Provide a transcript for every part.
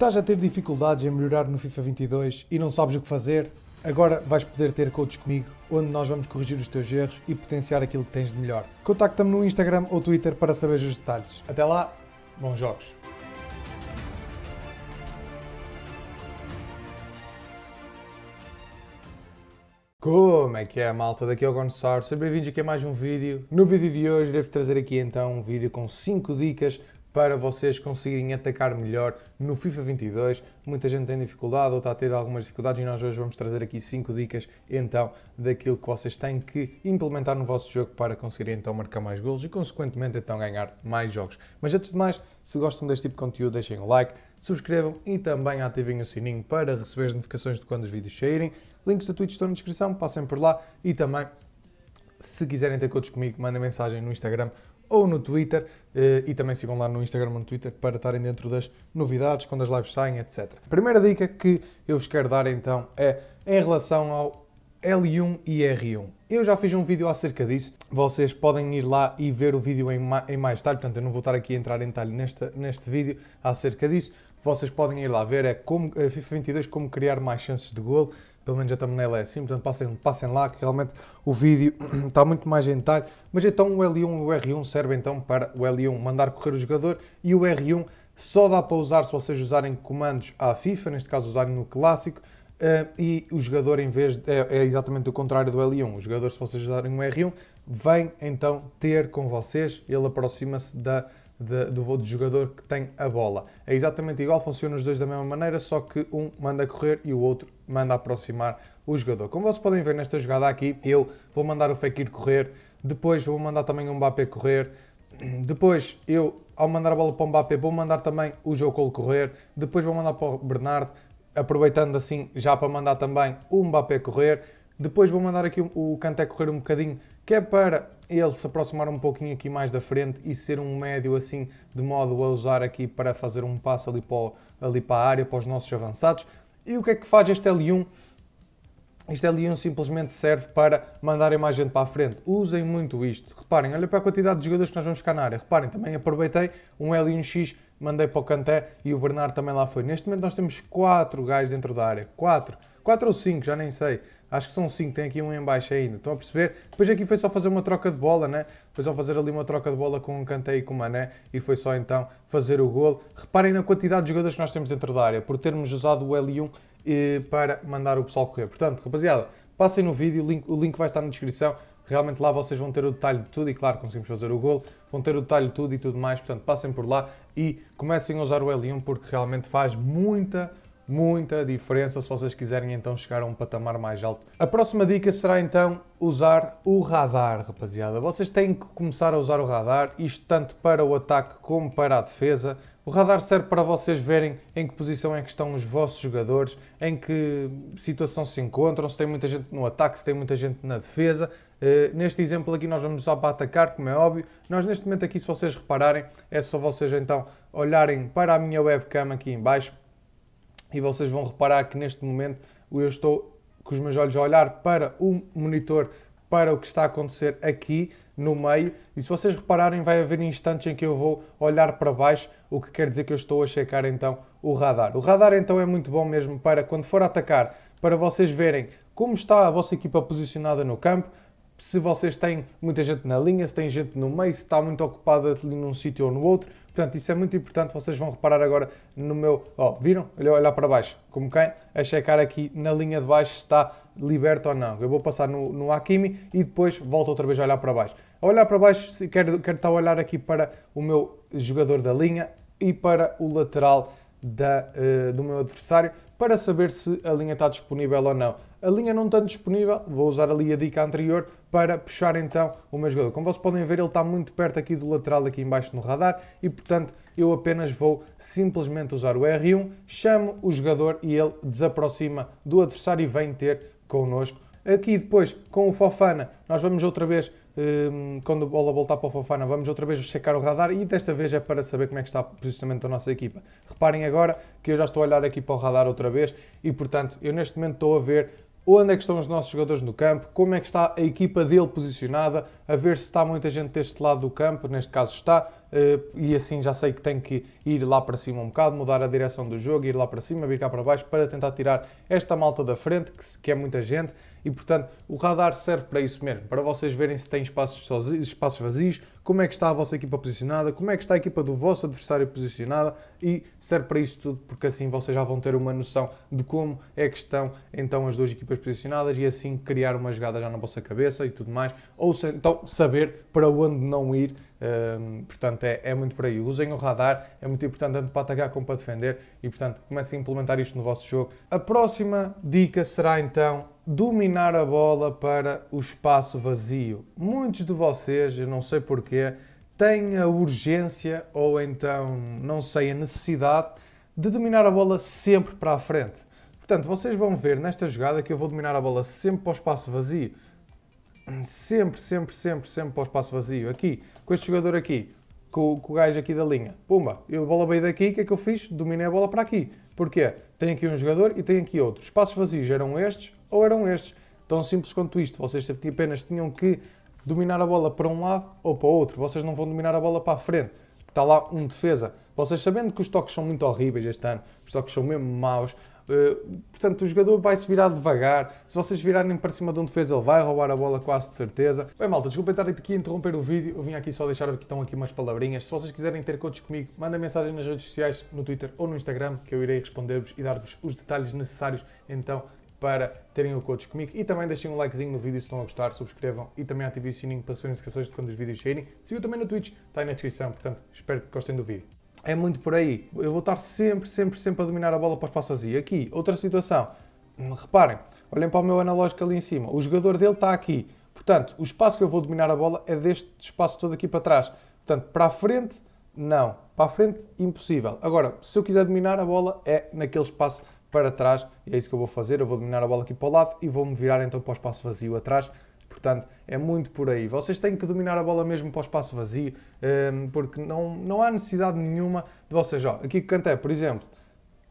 Estás a ter dificuldades em melhorar no FIFA 22 e não sabes o que fazer? Agora vais poder ter coaches comigo, onde nós vamos corrigir os teus erros e potenciar aquilo que tens de melhor. Contacta-me no Instagram ou Twitter para saber os detalhes. Até lá, bons jogos! Como é que é, malta? Daqui é o Gonçalo. Sejam bem-vindos aqui a mais um vídeo. No vídeo de hoje devo trazer aqui então um vídeo com 5 dicas para vocês conseguirem atacar melhor no FIFA 22. Muita gente tem dificuldade ou está a ter algumas dificuldades e nós hoje vamos trazer aqui 5 dicas então daquilo que vocês têm que implementar no vosso jogo para conseguirem então marcar mais golos e consequentemente então ganhar mais jogos. Mas antes de mais, se gostam deste tipo de conteúdo, deixem o um like, subscrevam e também ativem o sininho para receber as notificações de quando os vídeos saírem. Links da Twitch estão na descrição, passem por lá e também se quiserem ter contos comigo, mandem mensagem no Instagram ou no Twitter eh, e também sigam lá no Instagram ou no Twitter para estarem dentro das novidades, quando as lives saem, etc. A primeira dica que eu vos quero dar então é em relação ao L1 e R1. Eu já fiz um vídeo acerca disso, vocês podem ir lá e ver o vídeo em, mais detalhe, portanto eu não vou estar aqui a entrar em detalhe neste neste vídeo acerca disso, vocês podem ir lá ver, é como, a é FIFA 22, como criar mais chances de golo, pelo menos a thumbnail é assim, portanto passem, passem lá, que realmente o vídeo está muito mais em detalhe. Mas então o L1 e o R1 servem então para o L1 mandar correr o jogador e o R1 só dá para usar se vocês usarem comandos à FIFA, neste caso usarem no clássico, Uh, e o jogador, em vez de, é, é, exatamente o contrário do L1. O jogador, se vocês usarem o R1, vem então ter com vocês, ele aproxima-se da de, do voo do jogador que tem a bola. É exatamente igual, funciona os dois da mesma maneira, só que um manda correr e o outro manda aproximar o jogador. Como vocês podem ver nesta jogada aqui, eu vou mandar o Fekir correr, depois vou mandar também o Mbappé correr, depois eu, ao mandar a bola para o Mbappé, vou mandar também o João correr, depois vou mandar para o Bernardo, aproveitando assim já para mandar também o Mbappé correr, depois vou mandar aqui o Kanté correr um bocadinho, que é para ele se aproximar um pouquinho aqui mais da frente e ser um médio assim, de modo a usar aqui para fazer um passo ali para, ali para a área, para os nossos avançados. E o que é que faz este L1? Este L1 simplesmente serve para mandarem mais gente para a frente. Usem muito isto. Reparem, olha para a quantidade de jogadores que nós vamos ficar na área. Reparem, também aproveitei um L1X, mandei para o Canté e o Bernardo também lá foi. Neste momento nós temos 4 gajos dentro da área. 4. 4 ou 5, já nem sei. Acho que são 5, tem aqui um em baixo ainda. Estão a perceber? Depois aqui foi só fazer uma troca de bola, né? Foi só fazer ali uma troca de bola com um canteio e com o Mané e foi só então fazer o golo. Reparem na quantidade de jogadores que nós temos dentro da área, por termos usado o L1 eh, para mandar o pessoal correr. Portanto, rapaziada, passem no vídeo, o link, o link vai estar na descrição. Realmente lá vocês vão ter o detalhe de tudo e claro conseguimos fazer o gol, vão ter o detalhe de tudo e tudo mais, portanto passem por lá e comecem a usar o L1 porque realmente faz muita muita diferença se vocês quiserem então chegar a um patamar mais alto. A próxima dica será então usar o radar, rapaziada. Vocês têm que começar a usar o radar, isto tanto para o ataque como para a defesa. O radar serve para vocês verem em que posição é que estão os vossos jogadores, em que situação se encontram, se tem muita gente no ataque, se tem muita gente na defesa. Uh, neste exemplo aqui nós vamos só para atacar, como é óbvio. Nós neste momento aqui, se vocês repararem, é só vocês então olharem para a minha webcam aqui em baixo e vocês vão reparar que neste momento eu estou com os meus olhos a olhar para o monitor, para o que está a acontecer aqui no meio. E se vocês repararem, vai haver instantes em que eu vou olhar para baixo, o que quer dizer que eu estou a checar então o radar. O radar então é muito bom mesmo para quando for atacar, para vocês verem como está a vossa equipa posicionada no campo, se vocês têm muita gente na linha, se tem gente no meio, se está muito ocupada ali num sítio ou no outro, Portanto, isso é muito importante. Vocês vão reparar agora no meu. Ó, oh, viram? Olha olhar para baixo. Como quem? A checar aqui na linha de baixo se está liberto ou não. Eu vou passar no, no Hakimi e depois volto outra vez a olhar para baixo. A olhar para baixo, quero, quero estar a olhar aqui para o meu jogador da linha e para o lateral da, uh, do meu adversário para saber se a linha está disponível ou não. A linha não está disponível, vou usar ali a dica anterior para puxar então o meu jogador. Como vocês podem ver, ele está muito perto aqui do lateral, aqui embaixo no radar, e portanto eu apenas vou simplesmente usar o R1, chamo o jogador e ele desaproxima do adversário e vem ter connosco. Aqui depois, com o Fofana, nós vamos outra vez Hum, quando a bola voltar para o Fofana, vamos outra vez checar o radar e desta vez é para saber como é que está o posicionamento da nossa equipa. Reparem agora que eu já estou a olhar aqui para o radar outra vez e, portanto, eu neste momento estou a ver onde é que estão os nossos jogadores no campo, como é que está a equipa dele posicionada, a ver se está muita gente deste lado do campo, neste caso está, eh, e assim já sei que tenho que ir lá para cima um bocado, mudar a direção do jogo, ir lá para cima, vir cá para baixo, para tentar tirar esta malta da frente, que é muita gente, e portanto, o radar serve para isso mesmo, para vocês verem se tem espaços, sozios, espaços vazios, como é que está a vossa equipa posicionada, como é que está a equipa do vosso adversário posicionada e serve para isso tudo, porque assim vocês já vão ter uma noção de como é que estão então as duas equipas posicionadas e assim criar uma jogada já na vossa cabeça e tudo mais, ou se, então saber para onde não ir. Hum, portanto, é, é muito por aí. Usem o radar, é muito importante tanto para atacar como para defender e, portanto, comecem a implementar isto no vosso jogo. A próxima dica será então dominar a bola para o espaço vazio. Muitos de vocês, eu não sei porquê, têm a urgência ou então, não sei, a necessidade de dominar a bola sempre para a frente. Portanto, vocês vão ver nesta jogada que eu vou dominar a bola sempre para o espaço vazio. Sempre, sempre, sempre, sempre para o espaço vazio. Aqui, com este jogador aqui, com, com o gajo aqui da linha. Pumba, eu a bola veio daqui, o que é que eu fiz? Dominei a bola para aqui. Porquê? Tem aqui um jogador e tem aqui outro. Espaços vazios eram estes, ou eram estes. Tão simples quanto isto, vocês tipo, apenas tinham que dominar a bola para um lado ou para o outro. Vocês não vão dominar a bola para a frente. Está lá um defesa. Vocês sabendo que os toques são muito horríveis este ano, os toques são mesmo maus, Uh, portanto, o jogador vai se virar devagar. Se vocês virarem para cima de um defesa, ele vai roubar a bola quase de certeza. Bem, malta, desculpa estar aqui a interromper o vídeo. Eu vim aqui só deixar aqui, estão aqui umas palavrinhas. Se vocês quiserem ter contos comigo, mandem mensagem nas redes sociais, no Twitter ou no Instagram, que eu irei responder-vos e dar-vos os detalhes necessários. Então, para terem o coach comigo e também deixem um likezinho no vídeo se estão a gostar, subscrevam e também ativem o sininho para receber notificações de quando os vídeos saírem. sigam também no Twitch, está aí na descrição, portanto espero que gostem do vídeo. É muito por aí. Eu vou estar sempre, sempre, sempre a dominar a bola para o espaço e aqui, outra situação. Hum, reparem, olhem para o meu analógico ali em cima. O jogador dele está aqui. Portanto, o espaço que eu vou dominar a bola é deste espaço todo aqui para trás. Portanto, para a frente, não. Para a frente, impossível. Agora, se eu quiser dominar a bola, é naquele espaço para trás, e é isso que eu vou fazer, eu vou dominar a bola aqui para o lado e vou-me virar então para o espaço vazio atrás, Portanto, é muito por aí. Vocês têm que dominar a bola mesmo para o espaço vazio, ehm, porque não, não há necessidade nenhuma de vocês. Ó, aqui que Canté, por exemplo,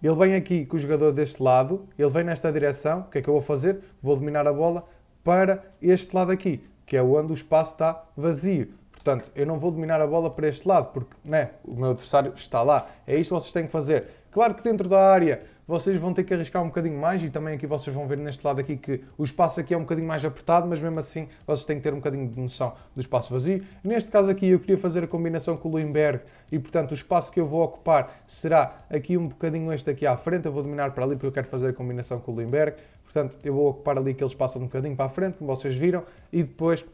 ele vem aqui com o jogador deste lado, ele vem nesta direção. O que é que eu vou fazer? Vou dominar a bola para este lado aqui, que é onde o espaço está vazio. Portanto, eu não vou dominar a bola para este lado, porque né, o meu adversário está lá. É isto que vocês têm que fazer. Claro que dentro da área vocês vão ter que arriscar um bocadinho mais e também aqui vocês vão ver neste lado aqui que o espaço aqui é um bocadinho mais apertado, mas mesmo assim vocês têm que ter um bocadinho de noção do espaço vazio. Neste caso aqui eu queria fazer a combinação com o Limberg e portanto o espaço que eu vou ocupar será aqui um bocadinho este aqui à frente, eu vou dominar para ali porque eu quero fazer a combinação com o Limberg, portanto eu vou ocupar ali aquele espaço um bocadinho para a frente, como vocês viram, e depois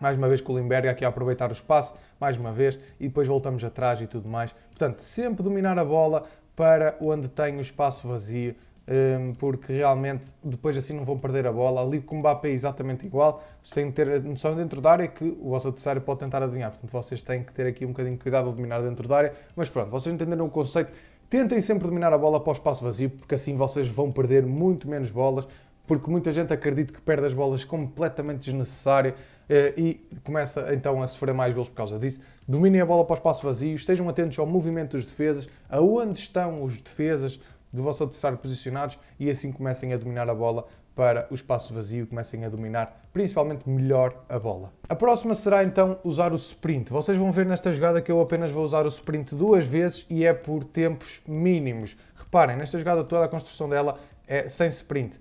mais uma vez com o Limberg aqui a aproveitar o espaço, mais uma vez, e depois voltamos atrás e tudo mais. Portanto, sempre dominar a bola, para onde tem o espaço vazio, hum, porque realmente depois assim não vão perder a bola. Ali com o Mbappé é exatamente igual, vocês têm que ter a noção dentro da área que o vosso adversário pode tentar adivinhar. Portanto, vocês têm que ter aqui um bocadinho de cuidado ao dominar dentro da área. Mas pronto, vocês entenderam o conceito. Tentem sempre dominar a bola para o espaço vazio, porque assim vocês vão perder muito menos bolas, porque muita gente acredita que perde as bolas completamente desnecessária eh, e começa então a sofrer mais gols por causa disso dominem a bola para o espaço vazio, estejam atentos ao movimento dos defesas, aonde estão os defesas do vosso adversário posicionados e assim comecem a dominar a bola para o espaço vazio, comecem a dominar principalmente melhor a bola. A próxima será então usar o sprint. Vocês vão ver nesta jogada que eu apenas vou usar o sprint duas vezes e é por tempos mínimos. Reparem, nesta jogada toda a construção dela é sem sprint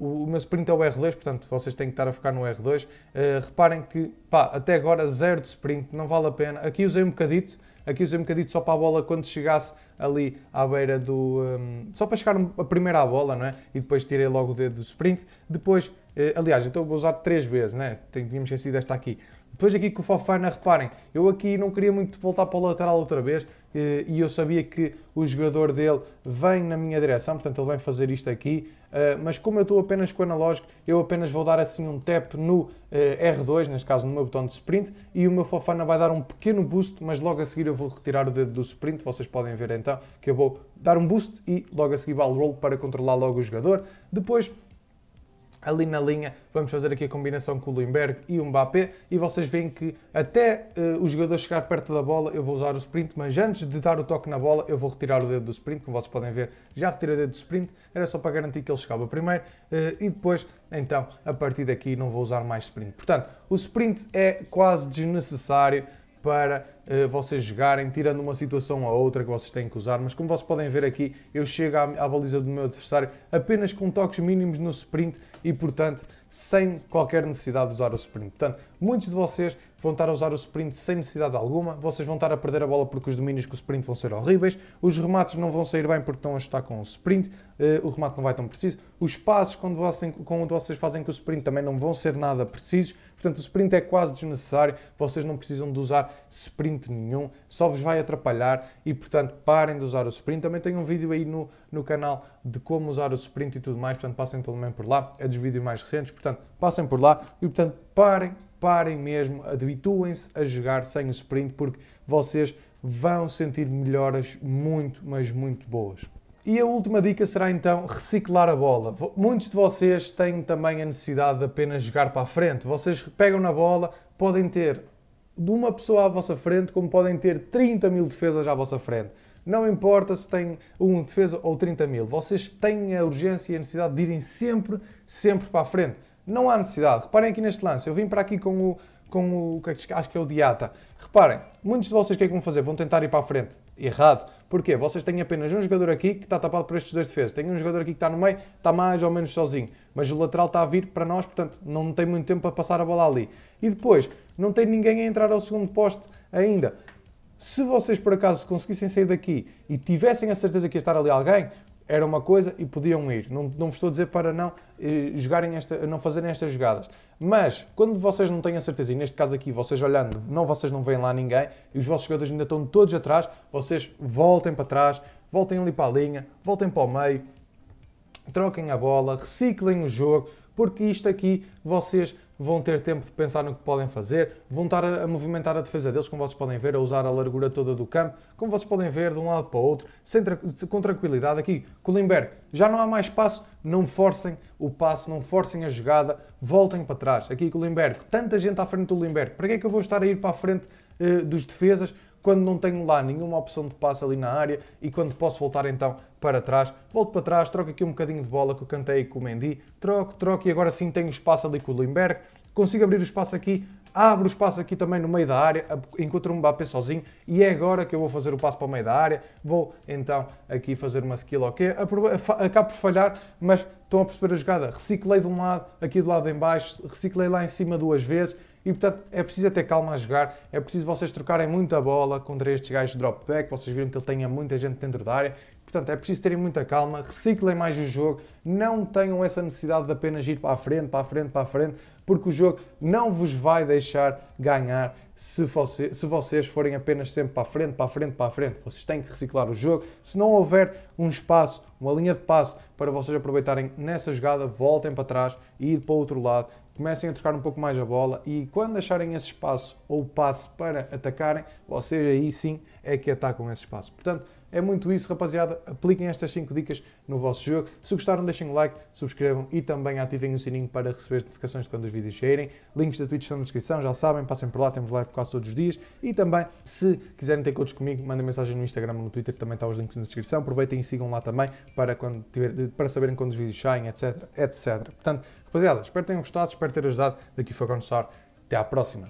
o meu sprint é o R2, portanto vocês têm que estar a focar no R2. Uh, ah, reparem que pá, até agora zero de sprint, não vale a pena. Aqui usei um bocadito, aqui usei um bocadito só para a bola quando chegasse ali à beira do. Um, só para chegar a primeira à bola, não é? E depois tirei logo o dedo do sprint. Depois, uh, aliás, então vou usar três vezes, né? Tínhamos esquecido esta aqui. Depois aqui com o Fofana, reparem, eu aqui não queria muito voltar para o lateral outra vez, eh, e eu sabia que o jogador dele vem na minha direção, portanto ele vem fazer isto aqui, eh, mas como eu estou apenas com o analógico, eu apenas vou dar assim um tap no eh, R2, neste caso no meu botão de sprint, e o meu Fofana vai dar um pequeno boost, mas logo a seguir eu vou retirar o dedo do sprint, vocês podem ver então que eu vou dar um boost e logo a seguir vai o roll para controlar logo o jogador. Depois ali na linha vamos fazer aqui a combinação com o Limberg e o Mbappé e vocês veem que até uh, o jogador chegar perto da bola eu vou usar o sprint, mas antes de dar o toque na bola eu vou retirar o dedo do sprint, como vocês podem ver já retirei o dedo do sprint, era só para garantir que ele chegava primeiro uh, e depois então a partir daqui não vou usar mais sprint. Portanto, o sprint é quase desnecessário para uh, vocês jogarem, tirando uma situação ou outra que vocês têm que usar. Mas como vocês podem ver aqui, eu chego à, à baliza do meu adversário apenas com toques mínimos no sprint e, portanto, sem qualquer necessidade de usar o sprint. Portanto, muitos de vocês vão estar a usar o sprint sem necessidade alguma, vocês vão estar a perder a bola porque os domínios com o sprint vão ser horríveis, os remates não vão sair bem porque estão a chutar com o sprint, uh, o remate não vai tão preciso, os passos quando vocês, quando vocês fazem com o sprint também não vão ser nada precisos, portanto o sprint é quase desnecessário, vocês não precisam de usar sprint nenhum, só vos vai atrapalhar e portanto parem de usar o sprint. Também tem um vídeo aí no, no canal de como usar o sprint e tudo mais, portanto passem também por lá, é dos vídeos mais recentes, portanto passem por lá e portanto parem preparem mesmo, habituem-se a jogar sem o sprint, porque vocês vão sentir melhoras muito, mas muito boas. E a última dica será então reciclar a bola. Muitos de vocês têm também a necessidade de apenas jogar para a frente. Vocês pegam na bola, podem ter de uma pessoa à vossa frente, como podem ter 30 mil defesas à vossa frente. Não importa se tem um defesa ou 30 mil, vocês têm a urgência e a necessidade de irem sempre, sempre para a frente. Não há necessidade. Reparem aqui neste lance. Eu vim para aqui com o, com o que é acho que é o diata. Reparem, muitos de vocês o que é que vão fazer? Vão tentar ir para a frente. Errado. Porquê? Vocês têm apenas um jogador aqui que está tapado por estes dois defesas. Tem um jogador aqui que está no meio, está mais ou menos sozinho. Mas o lateral está a vir para nós, portanto, não tem muito tempo para passar a bola ali. E depois, não tem ninguém a entrar ao segundo poste ainda. Se vocês por acaso conseguissem sair daqui e tivessem a certeza que ia estar ali alguém, era uma coisa e podiam ir. Não, não vos estou a dizer para não, eh, jogarem esta, não fazerem estas jogadas. Mas, quando vocês não têm a certeza, e neste caso aqui, vocês olhando, não, vocês não veem lá ninguém, e os vossos jogadores ainda estão todos atrás, vocês voltem para trás, voltem ali para a linha, voltem para o meio, troquem a bola, reciclem o jogo, porque isto aqui vocês vão ter tempo de pensar no que podem fazer, vão estar a, a, movimentar a defesa deles, como vocês podem ver, a usar a largura toda do campo, como vocês podem ver, de um lado para o outro, sem tra com tranquilidade. Aqui, Colimberg, já não há mais espaço, não forcem o passo, não forcem a jogada, voltem para trás. Aqui, Colimberg, tanta gente à frente do Limberg, para que é que eu vou estar a ir para a frente eh, dos defesas? quando não tenho lá nenhuma opção de passe ali na área e quando posso voltar então para trás, volto para trás, troco aqui um bocadinho de bola que eu cantei com o Mendy, troco, troco e agora sim tenho espaço ali com o Limberg, consigo abrir o espaço aqui, abro o espaço aqui também no meio da área, encontro um Mbappé sozinho e é agora que eu vou fazer o passo para o meio da área, vou então aqui fazer uma skill ok, acabo por falhar, mas estão a perceber a jogada, reciclei de um lado, aqui do lado em baixo, reciclei lá em cima duas vezes, e portanto é preciso é ter calma a jogar, é preciso vocês trocarem muita bola contra estes gajos de drop back, vocês viram que ele tenha muita gente dentro da área Portanto, é preciso terem muita calma, reciclem mais o jogo, não tenham essa necessidade de apenas ir para a frente, para a frente, para a frente, porque o jogo não vos vai deixar ganhar se, você, se vocês forem apenas sempre para a frente, para a frente, para a frente. Vocês têm que reciclar o jogo. Se não houver um espaço, uma linha de passe para vocês aproveitarem nessa jogada, voltem para trás e ir para o outro lado. Comecem a trocar um pouco mais a bola e quando acharem esse espaço ou passe para atacarem, vocês aí sim é que atacam esse espaço. Portanto, é muito isso, rapaziada. Apliquem estas 5 dicas no vosso jogo. Se gostaram, deixem o like, subscrevam e também ativem o sininho para receber notificações de quando os vídeos saírem. Links da Twitch estão na descrição, já sabem, passem por lá, temos live quase todos os dias. E também, se quiserem ter coaches comigo, mandem mensagem no Instagram ou no Twitter, também estão os links na descrição. Aproveitem e sigam lá também para, quando tiver, para saberem quando os vídeos saem, etc, etc. Portanto, rapaziada, espero que tenham gostado, espero ter ajudado. Daqui foi a Até à próxima.